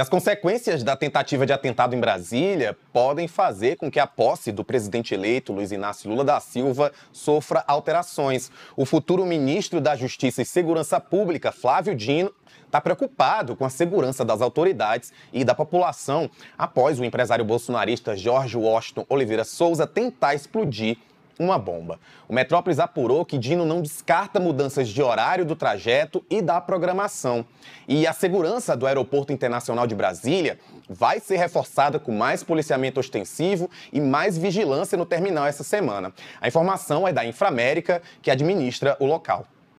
E as consequências da tentativa de atentado em Brasília podem fazer com que a posse do presidente eleito Luiz Inácio Lula da Silva sofra alterações. O futuro ministro da Justiça e Segurança Pública, Flávio Dino, está preocupado com a segurança das autoridades e da população após o empresário bolsonarista Jorge Washington Oliveira Souza tentar explodir uma bomba. O Metrópolis apurou que Dino não descarta mudanças de horário do trajeto e da programação. E a segurança do Aeroporto Internacional de Brasília vai ser reforçada com mais policiamento ostensivo e mais vigilância no terminal essa semana. A informação é da Inframérica, que administra o local.